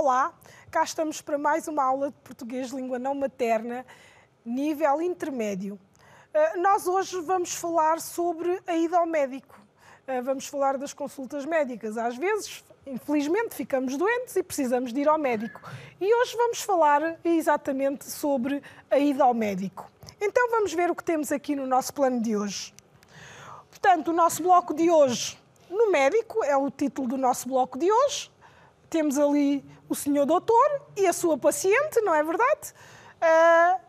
Olá, cá estamos para mais uma aula de português língua não materna, nível intermédio. Eh, nós hoje vamos falar sobre a ida ao médico. Eh, vamos falar das consultas médicas. Às vezes, infelizmente, ficamos doentes e precisamos de ir ao médico. E hoje vamos falar exatamente sobre a ida ao médico. Então vamos ver o que temos aqui no nosso plano de hoje. Portanto, o nosso bloco de hoje no médico é o título do nosso bloco de hoje temos ali o senhor doutor e a sua paciente, não é verdade? Uh,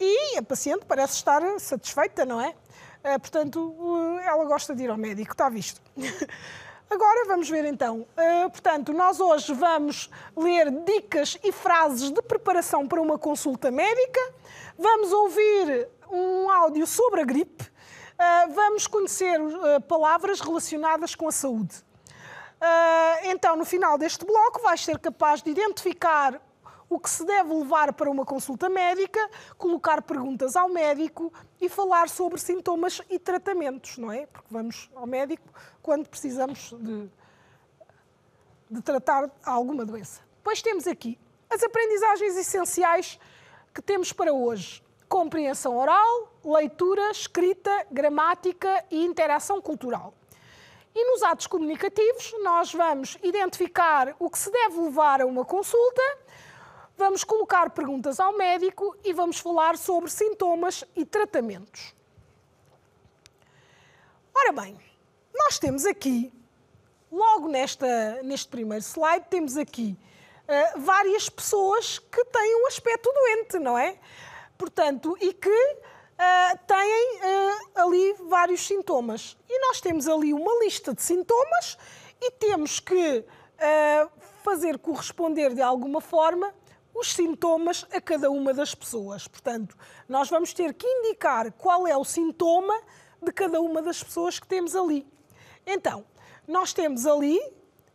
e a paciente parece estar satisfeita, não é? Uh, portanto, uh, ela gosta de ir ao médico, está visto. Agora vamos ver então. portanto, nós hoje vamos ler dicas e frases de preparação para uma consulta médica, vamos ouvir um áudio sobre a gripe, vamos conhecer palavras relacionadas com a saúde. Ah, então, no final deste bloco, vais ser capaz de identificar o que se deve levar para uma consulta médica, colocar perguntas ao médico e falar sobre sintomas e tratamentos, não é? Porque vamos ao médico quando precisamos de, de tratar alguma doença. Depois temos aqui as aprendizagens essenciais que temos para hoje: compreensão oral, leitura, escrita, gramática e interação cultural. E nos atos comunicativos, nós vamos identificar o que se deve levar a uma consulta, vamos colocar perguntas ao médico e vamos falar sobre sintomas e tratamentos. Ora bem, nós temos aqui, logo nesta, neste primeiro slide, temos aqui uh, várias pessoas que têm um aspecto doente, não é? Portanto, e que ah, têm uh, ali vários sintomas. E nós temos ali uma lista de sintomas e temos que uh, fazer corresponder de alguma forma os sintomas a cada uma das pessoas. Portanto, nós vamos ter que indicar qual é o sintoma de cada uma das pessoas que temos ali. Então, nós temos ali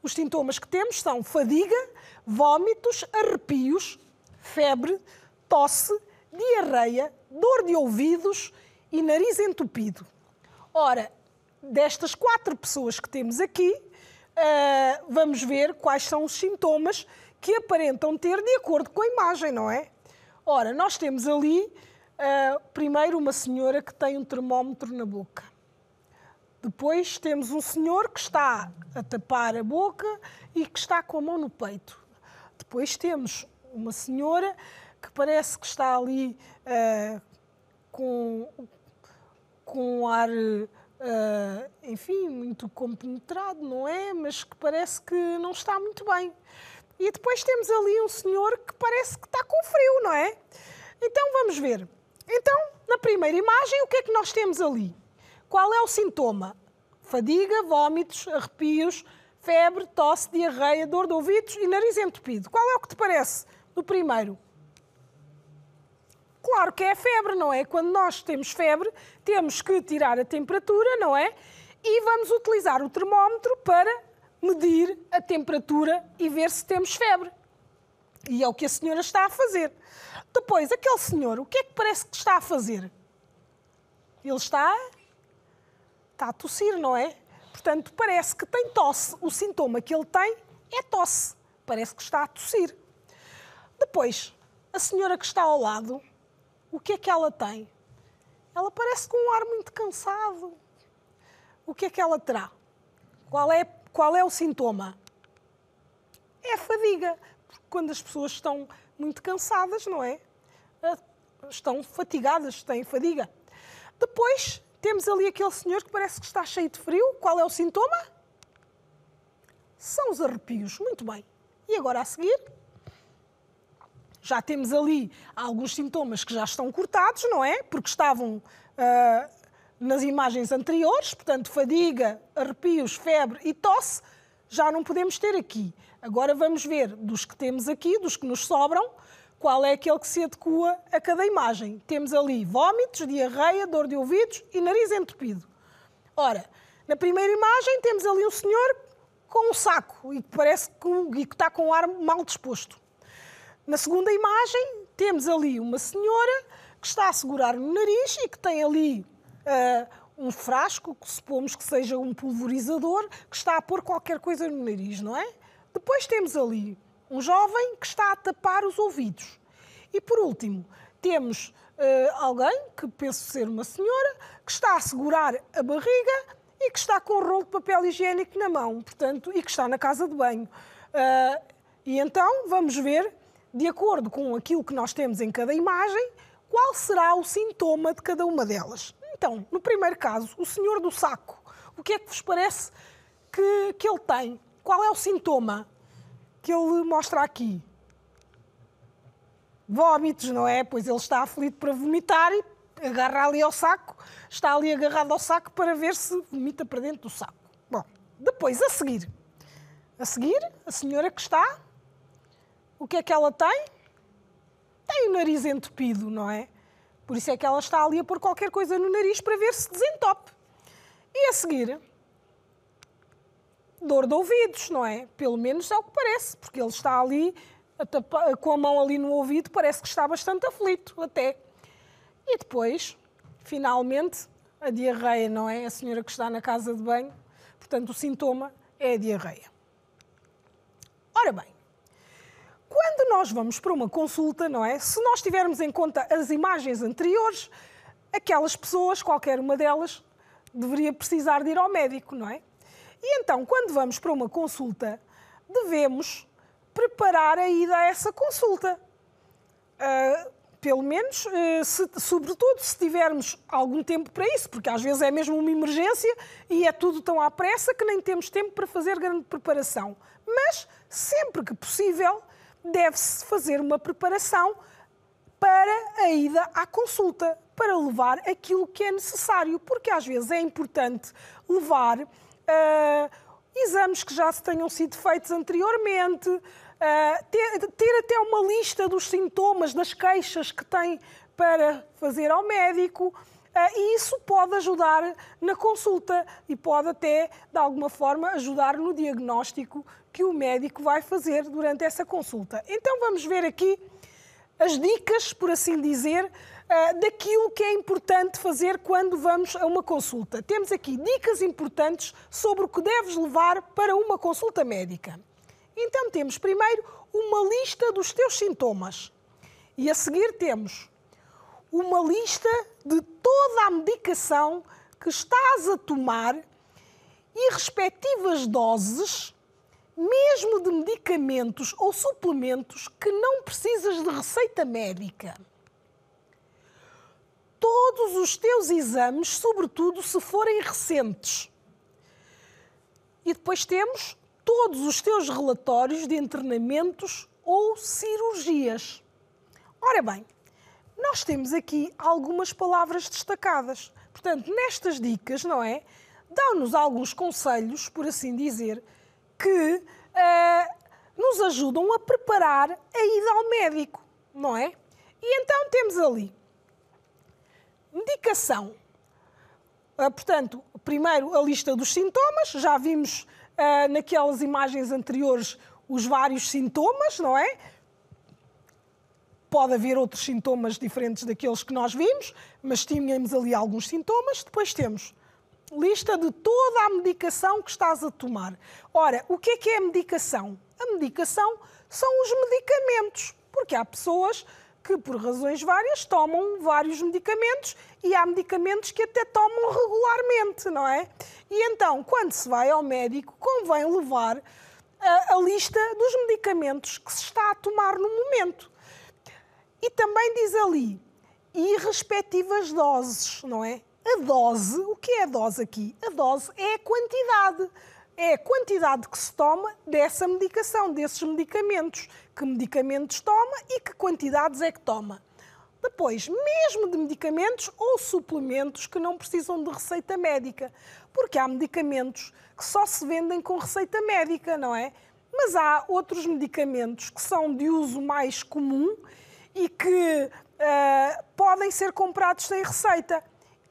os sintomas que temos são fadiga, vômitos, arrepios, febre, tosse, diarreia, dor de ouvidos e nariz entupido. Ora, destas quatro pessoas que temos aqui, uh, vamos ver quais são os sintomas que aparentam ter de acordo com a imagem, não é? Ora, nós temos ali uh, primeiro uma senhora que tem um termómetro na boca. Depois temos um senhor que está a tapar a boca e que está com a mão no peito. Depois temos uma senhora que parece que está ali uh, com, com um ar, uh, enfim, muito compenetrado, não é? Mas que parece que não está muito bem. E depois temos ali um senhor que parece que está com frio, não é? Então vamos ver. Então, na primeira imagem, o que é que nós temos ali? Qual é o sintoma? Fadiga, vômitos, arrepios, febre, tosse, diarreia, dor de ouvidos e nariz entupido. Qual é o que te parece no primeiro? Claro que é a febre, não é? Quando nós temos febre, temos que tirar a temperatura, não é? E vamos utilizar o termómetro para medir a temperatura e ver se temos febre. E é o que a senhora está a fazer. Depois, aquele senhor, o que é que parece que está a fazer? Ele está. está a tossir, não é? Portanto, parece que tem tosse. O sintoma que ele tem é tosse. Parece que está a tossir. Depois, a senhora que está ao lado o que é que ela tem? Ela parece com um ar muito cansado. O que é que ela terá? Qual é, qual é o sintoma? É a fadiga. Porque quando as pessoas estão muito cansadas, não é? Ah, estão fatigadas, têm fadiga. Depois temos ali aquele senhor que parece que está cheio de frio. Qual é o sintoma? São os arrepios. Muito bem. E agora a seguir? já temos ali alguns sintomas que já estão cortados, não é? Porque estavam uh, nas imagens anteriores, portanto, fadiga, arrepios, febre e tosse, já não podemos ter aqui. Agora vamos ver dos que temos aqui, dos que nos sobram, qual é aquele que se adequa a cada imagem. Temos ali vômitos, diarreia, dor de ouvidos e nariz entupido. Ora, na primeira imagem temos ali um senhor com um saco e que parece que está com um ar mal disposto. Na segunda imagem, temos ali uma senhora que está a segurar no nariz e que tem ali uh, um frasco, que supomos que seja um pulverizador, que está a pôr qualquer coisa no nariz, não é? Depois temos ali um jovem que está a tapar os ouvidos. E por último, temos uh, alguém, que penso ser uma senhora, que está a segurar a barriga e que está com um rolo de papel higiênico na mão, portanto, e que está na casa de banho. Uh, e então vamos ver de acordo com aquilo que nós temos em cada imagem, qual será o sintoma de cada uma delas. Então, no primeiro caso, o senhor do saco, o que é que vos parece que, que ele tem? Qual é o sintoma que ele mostra aqui? Vómitos, não é? Pois ele está aflito para vomitar e agarra ali ao saco, está ali agarrado ao saco para ver se vomita para dentro do saco. Bom, depois, a seguir. A seguir, a senhora que está o que é que ela tem? Tem o nariz entupido, não é? Por isso é que ela está ali a pôr qualquer coisa no nariz para ver se desentope. E a seguir, dor de ouvidos, não é? Pelo menos é o que parece, porque ele está ali a com a mão ali no ouvido, parece que está bastante aflito até. E depois, finalmente, a diarreia, não é? A senhora que está na casa de banho, portanto, o sintoma é a diarreia. Ora bem, quando nós vamos para uma consulta, não é? Se nós tivermos em conta as imagens anteriores, aquelas pessoas, qualquer uma delas, deveria precisar de ir ao médico, não é? E então, quando vamos para uma consulta, devemos preparar a ida a essa consulta. Uh, pelo menos, uh, se, sobretudo se tivermos algum tempo para isso, porque às vezes é mesmo uma emergência e é tudo tão à pressa que nem temos tempo para fazer grande preparação. Mas, sempre que possível, deve-se fazer uma preparação para a ida à consulta, para levar aquilo que é necessário, porque às vezes é importante levar uh, exames que já se tenham sido feitos anteriormente, uh, ter, ter até uma lista dos sintomas, das queixas que tem para fazer ao médico. Uh, e isso pode ajudar na consulta e pode até, de alguma forma, ajudar no diagnóstico que o médico vai fazer durante essa consulta. Então vamos ver aqui as dicas, por assim dizer, ah, daquilo que é importante fazer quando vamos a uma consulta. Temos aqui dicas importantes sobre o que deves levar para uma consulta médica. Então temos primeiro uma lista dos teus sintomas e a seguir temos uma lista de toda a medicação que estás a tomar e respectivas doses mesmo de medicamentos ou suplementos que não precisas de receita médica. Todos os teus exames, sobretudo se forem recentes. E depois temos todos os teus relatórios de internamentos ou cirurgias. Ora bem, nós temos aqui algumas palavras destacadas. Portanto, nestas dicas, não é? Dão-nos alguns conselhos, por assim dizer, que uh, nos ajudam a preparar a ida ao médico, não é? E então temos ali medicação. Uh, portanto, primeiro a lista dos sintomas, já vimos uh, naquelas imagens anteriores os vários sintomas, não é? Pode haver outros sintomas diferentes daqueles que nós vimos, mas tínhamos ali alguns sintomas. Depois temos lista de toda a medicação que estás a tomar. Ora, o que é que é a medicação? A medicação são os medicamentos, porque há pessoas que, por razões várias, tomam vários medicamentos e há medicamentos que até tomam regularmente, não é? E então, quando se vai ao médico, convém levar a, a lista dos medicamentos que se está a tomar no momento. E também diz ali, e respectivas doses, não é? A dose, o que é a dose aqui? A dose é a quantidade. É a quantidade que se toma dessa medicação, desses medicamentos. Que medicamentos toma e que quantidades é que toma. Depois, mesmo de medicamentos ou suplementos que não precisam de receita médica, porque há medicamentos que só se vendem com receita médica, não é? Mas há outros medicamentos que são de uso mais comum e que uh, podem ser comprados sem receita.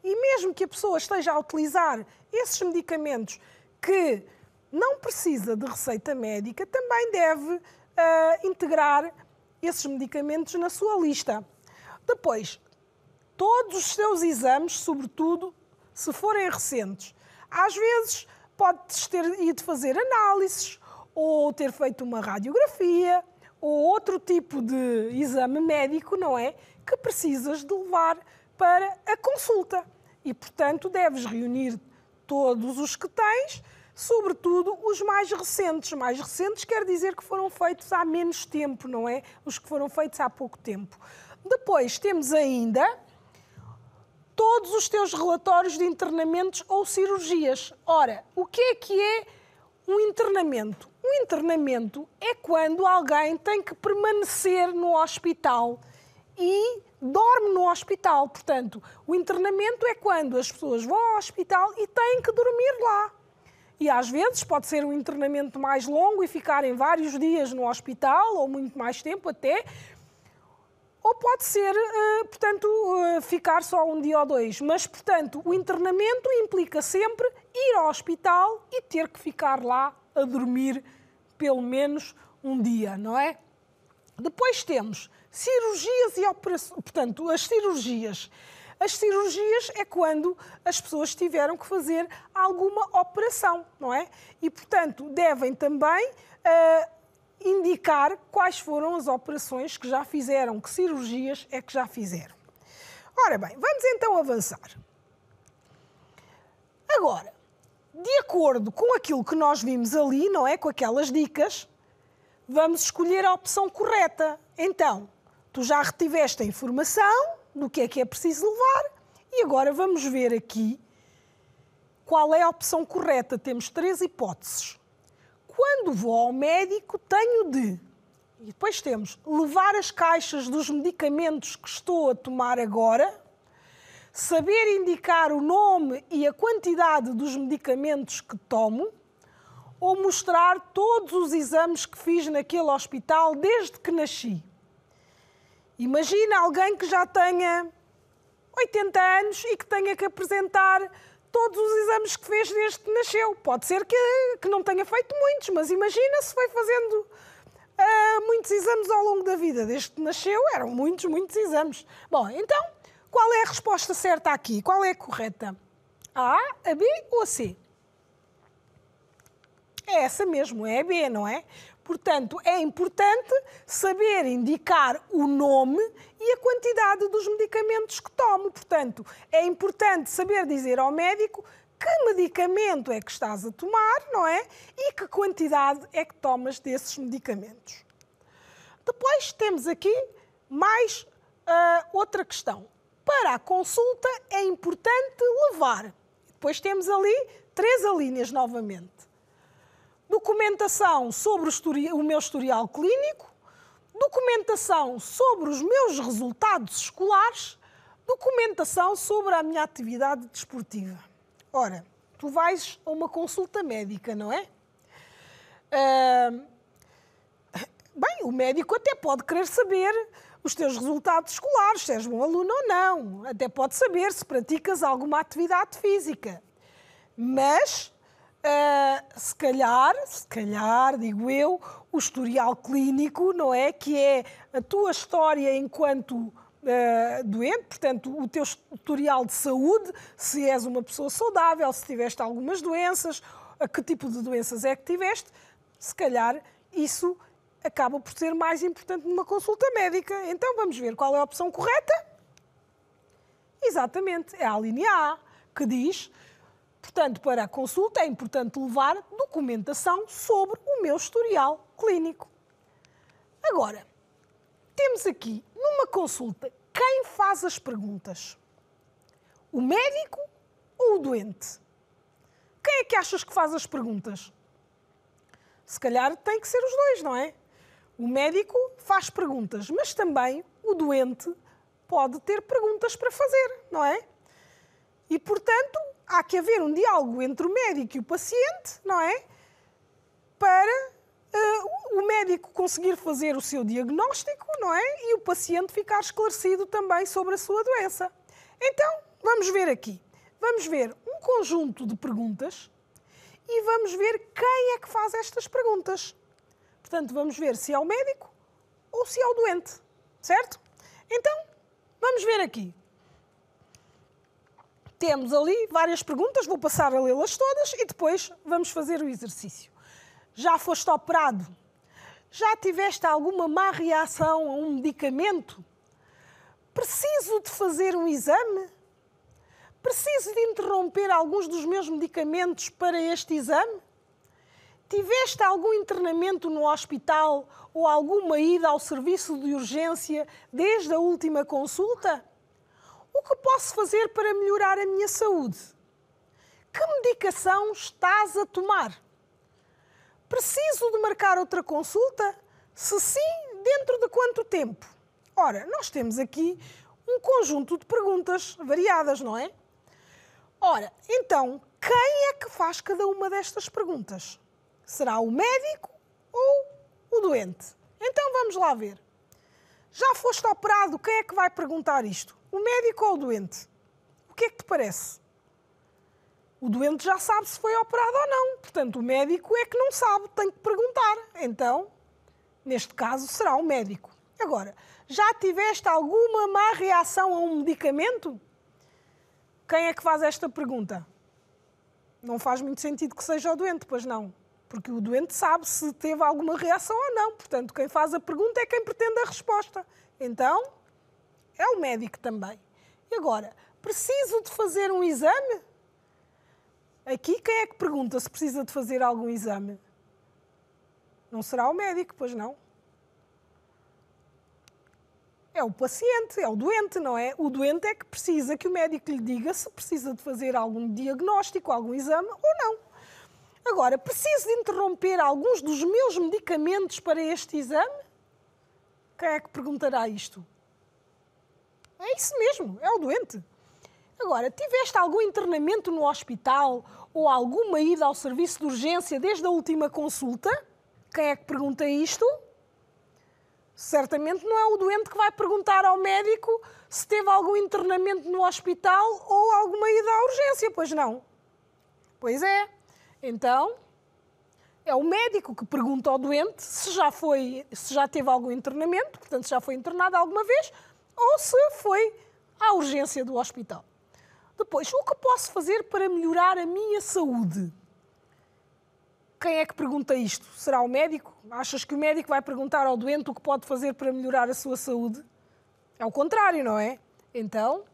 E mesmo que a pessoa esteja a utilizar esses medicamentos que não precisa de receita médica, também deve uh, integrar esses medicamentos na sua lista. Depois, todos os seus exames, sobretudo se forem recentes. Às vezes, pode ter ido fazer análises, ou ter feito uma radiografia, ou outro tipo de exame médico, não é? Que precisas de levar para a consulta. E, portanto, deves reunir todos os que tens, sobretudo os mais recentes. Mais recentes quer dizer que foram feitos há menos tempo, não é? Os que foram feitos há pouco tempo. Depois temos ainda todos os teus relatórios de internamentos ou cirurgias. Ora, o que é que é um internamento? Um internamento é quando alguém tem que permanecer no hospital e dorme no hospital. Portanto, o internamento é quando as pessoas vão ao hospital e têm que dormir lá. E às vezes pode ser um internamento mais longo e ficarem vários dias no hospital, ou muito mais tempo até, ou pode ser, eh, portanto, eh, ficar só um dia ou dois. Mas, portanto, o internamento implica sempre ir ao hospital e ter que ficar lá a dormir pelo menos um dia, não é? Depois temos Cirurgias e operações. Portanto, as cirurgias. As cirurgias é quando as pessoas tiveram que fazer alguma operação, não é? E, portanto, devem também uh, indicar quais foram as operações que já fizeram, que cirurgias é que já fizeram. Ora bem, vamos então avançar. Agora, de acordo com aquilo que nós vimos ali, não é? Com aquelas dicas, vamos escolher a opção correta. Então, tu já retiveste a informação do que é que é preciso levar e agora vamos ver aqui qual é a opção correta. Temos três hipóteses. Quando vou ao médico, tenho de. E depois temos levar as caixas dos medicamentos que estou a tomar agora, saber indicar o nome e a quantidade dos medicamentos que tomo, ou mostrar todos os exames que fiz naquele hospital desde que nasci. Imagina alguém que já tenha 80 anos e que tenha que apresentar todos os exames que fez desde que nasceu. Pode ser que, que não tenha feito muitos, mas imagina se foi fazendo uh, muitos exames ao longo da vida. Desde que nasceu eram muitos, muitos exames. Bom, então, qual é a resposta certa aqui? Qual é a correta? A, a B ou a C? É essa mesmo, é a B, não é? Portanto, é importante saber indicar o nome e a quantidade dos medicamentos que tomo. Portanto, é importante saber dizer ao médico que medicamento é que estás a tomar, não é? E que quantidade é que tomas desses medicamentos. Depois temos aqui mais uh, outra questão. Para a consulta é importante levar. Depois temos ali três alíneas novamente documentação sobre o, o meu historial clínico, documentação sobre os meus resultados escolares, documentação sobre a minha atividade desportiva. Ora, tu vais a uma consulta médica, não é? Uh, bem, o médico até pode querer saber os teus resultados escolares, se és bom aluno ou não. Até pode saber se praticas alguma atividade física. Mas Uh, se calhar, se calhar, digo eu, o historial clínico, não é? Que é a tua história enquanto uh, doente, portanto, o teu historial de saúde, se és uma pessoa saudável, se tiveste algumas doenças, a que tipo de doenças é que tiveste, se calhar isso acaba por ser mais importante numa consulta médica. Então vamos ver qual é a opção correta? Exatamente, é a linha A, que diz Portanto, para a consulta é importante levar documentação sobre o meu historial clínico. Agora, temos aqui numa consulta quem faz as perguntas? O médico ou o doente? Quem é que achas que faz as perguntas? Se calhar tem que ser os dois, não é? O médico faz perguntas, mas também o doente pode ter perguntas para fazer, não é? E portanto, há que haver um diálogo entre o médico e o paciente, não é? Para uh, o médico conseguir fazer o seu diagnóstico, não é? E o paciente ficar esclarecido também sobre a sua doença. Então, vamos ver aqui. Vamos ver um conjunto de perguntas e vamos ver quem é que faz estas perguntas. Portanto, vamos ver se é o médico ou se é o doente, certo? Então, vamos ver aqui temos ali várias perguntas, vou passar a lê-las todas e depois vamos fazer o exercício. Já foste operado? Já tiveste alguma má reação a um medicamento? Preciso de fazer um exame? Preciso de interromper alguns dos meus medicamentos para este exame? Tiveste algum internamento no hospital ou alguma ida ao serviço de urgência desde a última consulta? O que posso fazer para melhorar a minha saúde? Que medicação estás a tomar? Preciso de marcar outra consulta? Se sim, dentro de quanto tempo? Ora, nós temos aqui um conjunto de perguntas variadas, não é? Ora, então, quem é que faz cada uma destas perguntas? Será o médico ou o doente? Então vamos lá ver. Já foste operado, quem é que vai perguntar isto? O médico ou o doente? O que é que te parece? O doente já sabe se foi operado ou não. Portanto, o médico é que não sabe, tem que perguntar. Então, neste caso, será o médico. Agora, já tiveste alguma má reação a um medicamento? Quem é que faz esta pergunta? Não faz muito sentido que seja o doente, pois não. Porque o doente sabe se teve alguma reação ou não. Portanto, quem faz a pergunta é quem pretende a resposta. Então, é o médico também. E agora, preciso de fazer um exame? Aqui quem é que pergunta se precisa de fazer algum exame? Não será o médico, pois não. É o paciente, é o doente, não é? O doente é que precisa que o médico lhe diga se precisa de fazer algum diagnóstico, algum exame ou não. Agora, preciso de interromper alguns dos meus medicamentos para este exame? Quem é que perguntará isto? É isso mesmo, é o doente. Agora, tiveste algum internamento no hospital ou alguma ida ao serviço de urgência desde a última consulta? Quem é que pergunta isto? Certamente não é o doente que vai perguntar ao médico se teve algum internamento no hospital ou alguma ida à urgência, pois não? Pois é. Então, é o médico que pergunta ao doente se já foi, se já teve algum internamento, portanto, se já foi internado alguma vez, ou se foi à urgência do hospital. Depois, o que posso fazer para melhorar a minha saúde? Quem é que pergunta isto? Será o médico? Achas que o médico vai perguntar ao doente o que pode fazer para melhorar a sua saúde? É o contrário, não é? Então,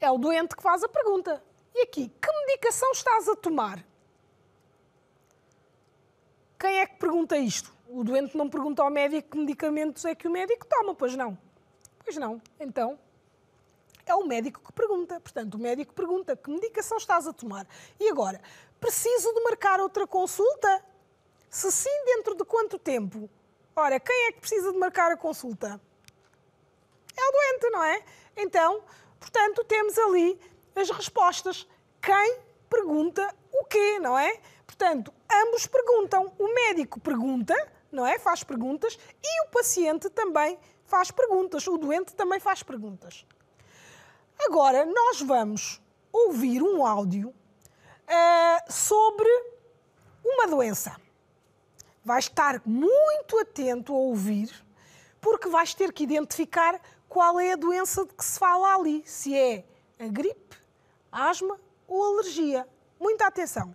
é o doente que faz a pergunta. E aqui, que medicação estás a tomar? Quem é que pergunta isto? O doente não pergunta ao médico que medicamentos é que o médico toma, pois não. Pois não. Então, é o médico que pergunta. Portanto, o médico pergunta que medicação estás a tomar. E agora, preciso de marcar outra consulta? Se sim, dentro de quanto tempo? Ora, quem é que precisa de marcar a consulta? É o doente, não é? Então, portanto, temos ali as respostas. Quem pergunta o quê, não é? Portanto, ambos perguntam. O médico pergunta, não é? Faz perguntas e o paciente também faz perguntas, o doente também faz perguntas. Agora, nós vamos ouvir um áudio uh, sobre uma doença. Vais estar muito atento a ouvir, porque vais ter que identificar qual é a doença de que se fala ali, se é a gripe, asma ou alergia. Muita atenção.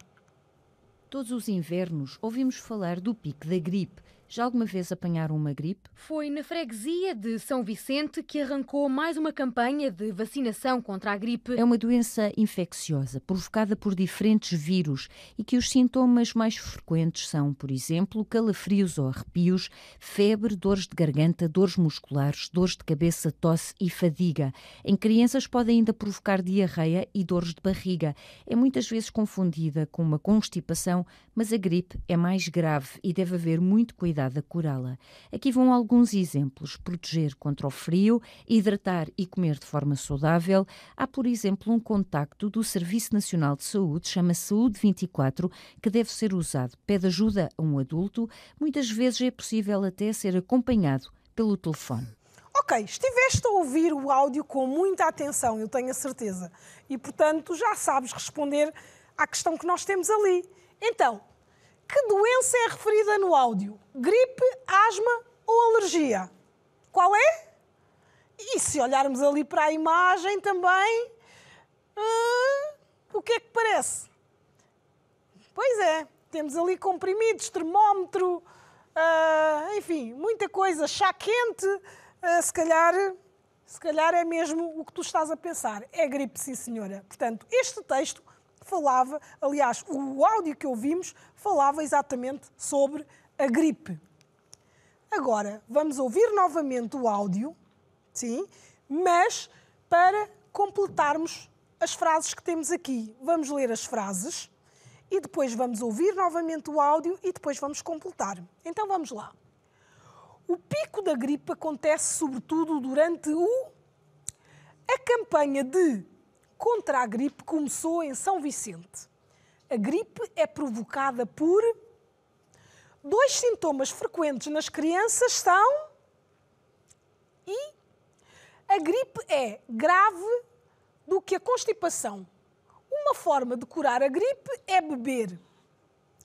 Todos os invernos ouvimos falar do pico da gripe, já alguma vez apanharam uma gripe? Foi na freguesia de São Vicente que arrancou mais uma campanha de vacinação contra a gripe. É uma doença infecciosa provocada por diferentes vírus e que os sintomas mais frequentes são, por exemplo, calafrios ou arrepios, febre, dores de garganta, dores musculares, dores de cabeça, tosse e fadiga. Em crianças pode ainda provocar diarreia e dores de barriga. É muitas vezes confundida com uma constipação, mas a gripe é mais grave e deve haver muito cuidado a curá-la. Aqui vão alguns exemplos: proteger contra o frio, hidratar e comer de forma saudável. Há, por exemplo, um contacto do Serviço Nacional de Saúde, chama Saúde 24, que deve ser usado. Pede ajuda a um adulto, muitas vezes é possível até ser acompanhado pelo telefone. Ok, estiveste a ouvir o áudio com muita atenção, eu tenho a certeza. E, portanto, já sabes responder à questão que nós temos ali. Então, que doença é referida no áudio? Gripe, asma ou alergia? Qual é? E se olharmos ali para a imagem também, uh, o que é que parece? Pois é, temos ali comprimidos, termómetro, uh, enfim, muita coisa, chá quente, uh, se calhar. Se calhar é mesmo o que tu estás a pensar. É gripe, sim, senhora. Portanto, este texto falava, aliás, o áudio que ouvimos falava exatamente sobre a gripe. Agora, vamos ouvir novamente o áudio, sim, mas para completarmos as frases que temos aqui. Vamos ler as frases e depois vamos ouvir novamente o áudio e depois vamos completar. Então vamos lá. O pico da gripe acontece sobretudo durante o. A campanha de contra a gripe começou em São Vicente. A gripe é provocada por. Dois sintomas frequentes nas crianças são. E. A gripe é grave do que a constipação. Uma forma de curar a gripe é beber.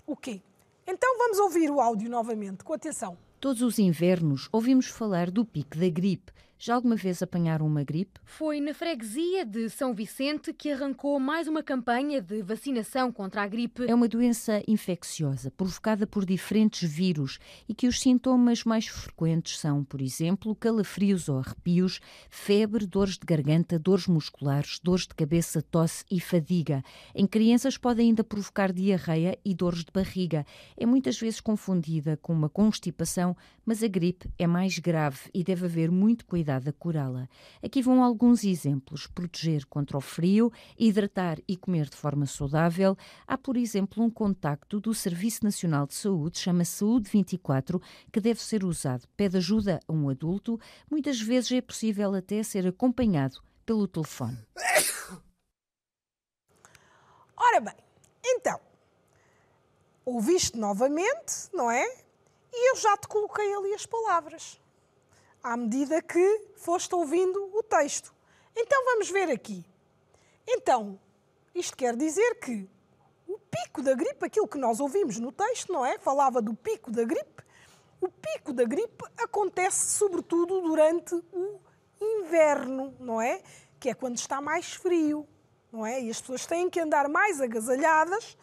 O quê? Então vamos ouvir o áudio novamente, com atenção. Todos os invernos ouvimos falar do pico da gripe já alguma vez apanharam uma gripe? Foi na freguesia de São Vicente que arrancou mais uma campanha de vacinação contra a gripe. É uma doença infecciosa provocada por diferentes vírus e que os sintomas mais frequentes são, por exemplo, calafrios ou arrepios, febre, dores de garganta, dores musculares, dores de cabeça, tosse e fadiga. Em crianças pode ainda provocar diarreia e dores de barriga. É muitas vezes confundida com uma constipação, mas a gripe é mais grave e deve haver muito cuidado a curá-la. Aqui vão alguns exemplos: proteger contra o frio, hidratar e comer de forma saudável. Há, por exemplo, um contacto do Serviço Nacional de Saúde, chama Saúde 24, que deve ser usado. Pede ajuda a um adulto, muitas vezes é possível até ser acompanhado pelo telefone. Ora bem, então, ouviste novamente, não é? E eu já te coloquei ali as palavras, à medida que foste ouvindo o texto. Então vamos ver aqui. Então, isto quer dizer que o pico da gripe, aquilo que nós ouvimos no texto, não é? Falava do pico da gripe. O pico da gripe acontece sobretudo durante o inverno, não é? Que é quando está mais frio, não é? E as pessoas têm que andar mais agasalhadas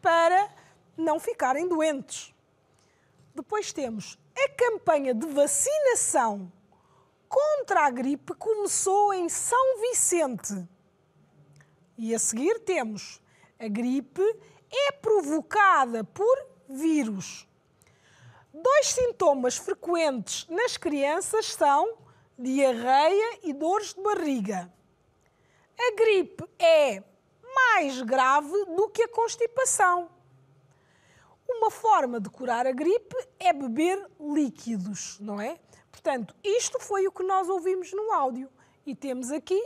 para não ficarem doentes. Depois temos a campanha de vacinação contra a gripe começou em São Vicente. E a seguir temos a gripe é provocada por vírus. Dois sintomas frequentes nas crianças são diarreia e dores de barriga. A gripe é mais grave do que a constipação uma forma de curar a gripe é beber líquidos, não é? Portanto, isto foi o que nós ouvimos no áudio e temos aqui,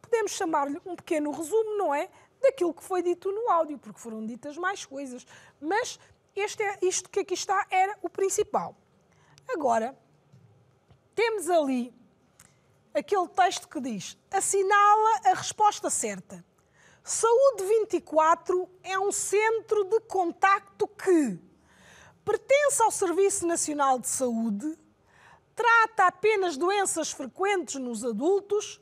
podemos chamar-lhe um pequeno resumo, não é? Daquilo que foi dito no áudio, porque foram ditas mais coisas. Mas este é, isto que aqui está era o principal. Agora, temos ali aquele texto que diz: assinala a resposta certa. Saúde 24 é um centro de contacto que pertence ao Serviço Nacional de Saúde, trata apenas doenças frequentes nos adultos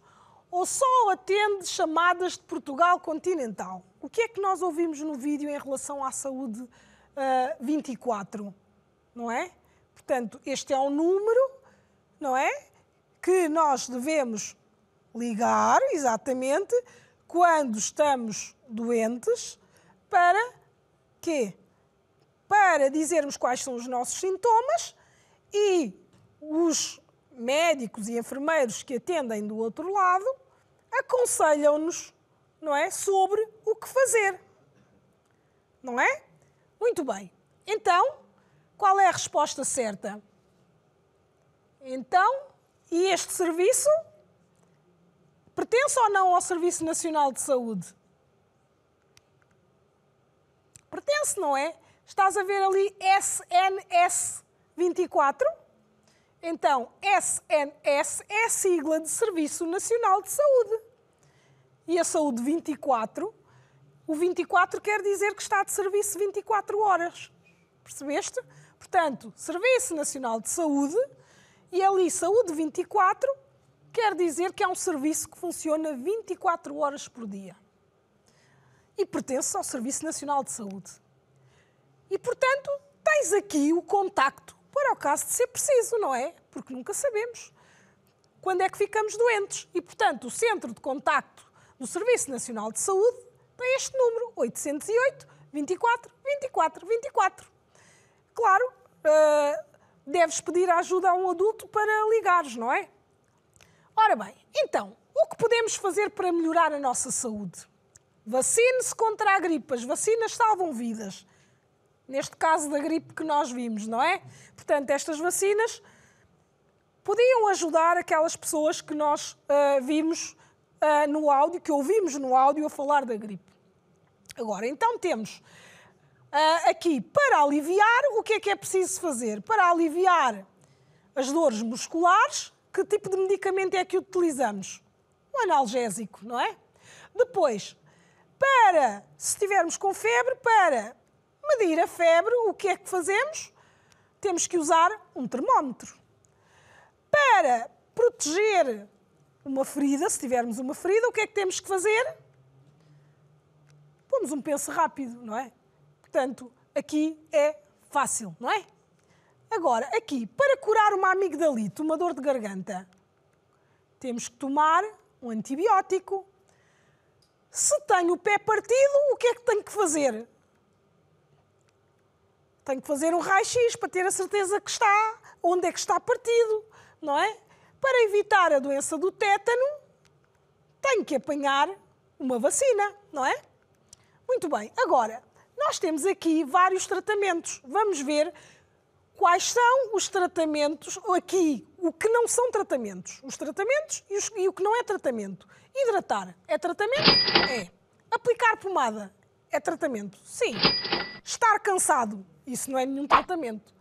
ou só atende chamadas de Portugal continental. O que é que nós ouvimos no vídeo em relação à saúde uh, ah, 24? Não é? Portanto, este é um número, não é? Que nós devemos ligar, exatamente, quando estamos doentes, para quê? Para dizermos quais são os nossos sintomas e os médicos e enfermeiros que atendem do outro lado aconselham-nos, não é, sobre o que fazer. Não é? Muito bem. Então, qual é a resposta certa? Então, e este serviço pertence ou não ao Serviço Nacional de Saúde? Pertence, não é? Estás a ver ali SNS 24? Então, SNS é sigla de Serviço Nacional de Saúde. E a saúde 24, o 24 quer dizer que está de serviço 24 horas. Percebeste? Portanto, Serviço Nacional de Saúde e ali saúde 24 Quer dizer que é um serviço que funciona 24 horas por dia e pertence ao Serviço Nacional de Saúde. E, portanto, tens aqui o contacto para o caso de ser preciso, não é? Porque nunca sabemos quando é que ficamos doentes. E, portanto, o centro de contacto do Serviço Nacional de Saúde tem este número, 808 24 24 24. Claro, uh, deves pedir a ajuda a um adulto para ligares, não é? Ora bem, então, o que podemos fazer para melhorar a nossa saúde? Vacine-se contra a gripe, as vacinas salvam vidas. Neste caso da gripe que nós vimos, não é? Portanto, estas vacinas podiam ajudar aquelas pessoas que nós uh, vimos uh, no áudio, que ouvimos no áudio a falar da gripe. Agora, então temos uh, aqui para aliviar, o que é que é preciso fazer? Para aliviar as dores musculares, que tipo de medicamento é que utilizamos? Um analgésico, não é? Depois, para, se estivermos com febre, para medir a febre, o que é que fazemos? Temos que usar um termómetro. Para proteger uma ferida, se tivermos uma ferida, o que é que temos que fazer? Pomos um penso rápido, não é? Portanto, aqui é fácil, não é? Agora, aqui, para curar uma amigdalite, uma dor de garganta, temos que tomar um antibiótico. Se tenho o pé partido, o que é que tenho que fazer? Tenho que fazer um raio-x para ter a certeza que está, onde é que está partido, não é? Para evitar a doença do tétano, tenho que apanhar uma vacina, não é? Muito bem, agora, nós temos aqui vários tratamentos. Vamos ver quais são os tratamentos, aqui, o que não são tratamentos. Os tratamentos e, os, e o que não é tratamento. Hidratar é tratamento? É. Aplicar pomada é tratamento? Sim. Estar cansado? Isso não é nenhum tratamento.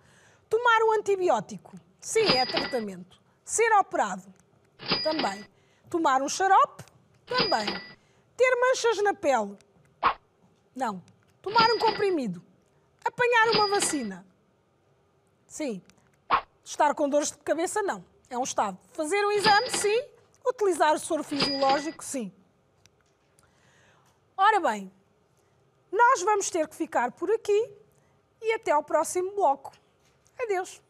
Tomar um antibiótico? Sim, é tratamento. Ser operado? Também. Tomar um xarope? Também. Ter manchas na pele? Não. Tomar um comprimido? Apanhar uma vacina? sim. Estar com dores de cabeça, não. É um estado. Fazer um exame, sim. Utilizar o soro fisiológico, sim. Ora bem, nós vamos ter que ficar por aqui e até ao próximo bloco. Adeus.